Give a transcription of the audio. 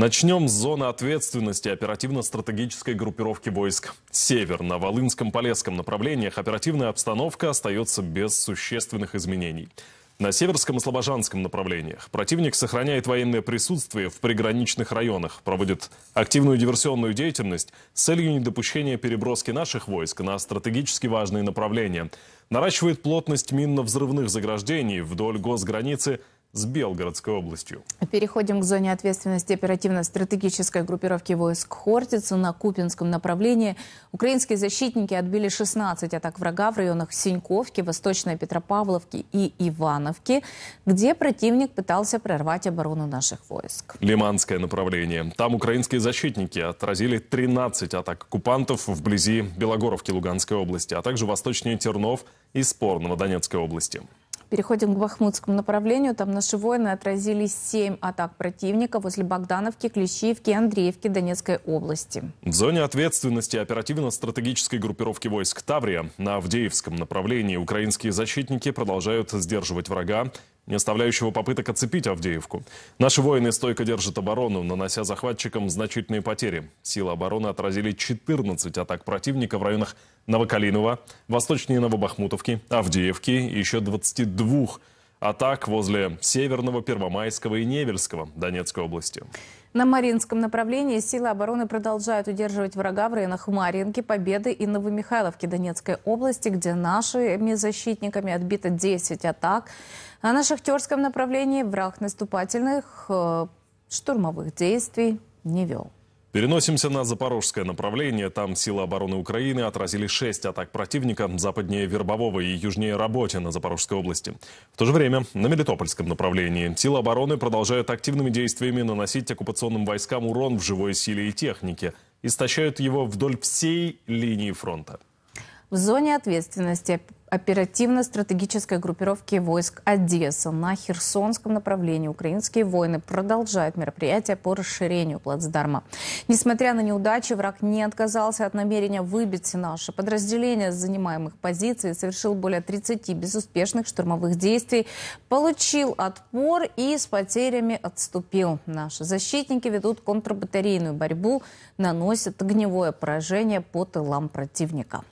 Начнем с зоны ответственности оперативно-стратегической группировки войск. Север. На Волынском-Полесском направлениях оперативная обстановка остается без существенных изменений. На Северском и Слобожанском направлениях противник сохраняет военное присутствие в приграничных районах, проводит активную диверсионную деятельность с целью недопущения переброски наших войск на стратегически важные направления, наращивает плотность минно-взрывных заграждений вдоль госграницы – с Белгородской областью. Переходим к зоне ответственности оперативно-стратегической группировки войск «Хортица». На Купинском направлении украинские защитники отбили 16 атак врага в районах Синьковки, Восточной Петропавловки и Ивановки, где противник пытался прорвать оборону наших войск. Лиманское направление. Там украинские защитники отразили 13 атак оккупантов вблизи Белогоровки Луганской области, а также восточнее Тернов и Спорного Донецкой области. Переходим к бахмутскому направлению. Там наши воины отразили семь атак противника возле Богдановки, Клещиевки, Андреевки Донецкой области. В зоне ответственности оперативно-стратегической группировки войск Таврия на Авдеевском направлении украинские защитники продолжают сдерживать врага не оставляющего попыток оцепить Авдеевку. Наши воины стойко держат оборону, нанося захватчикам значительные потери. Силы обороны отразили 14 атак противника в районах Новокалинова, восточнее Новобахмутовки, Авдеевки и еще 22 а так возле Северного, Первомайского и Невельского Донецкой области. На Маринском направлении силы обороны продолжают удерживать врага в районах Маринки, Победы и Новомихайловки Донецкой области, где нашими защитниками отбито 10 атак. А на Шахтерском направлении враг наступательных э, штурмовых действий не вел. Переносимся на запорожское направление. Там силы обороны Украины отразили шесть атак противника западнее Вербового и южнее на Запорожской области. В то же время на Мелитопольском направлении силы обороны продолжают активными действиями наносить оккупационным войскам урон в живой силе и технике. Истощают его вдоль всей линии фронта. В зоне ответственности оперативно-стратегической группировки войск Одесса на Херсонском направлении украинские воины продолжают мероприятия по расширению плацдарма. Несмотря на неудачи, враг не отказался от намерения выбить наше подразделение с занимаемых позиций, совершил более 30 безуспешных штурмовых действий, получил отпор и с потерями отступил. Наши защитники ведут контрбатарейную борьбу, наносят огневое поражение по тылам противника.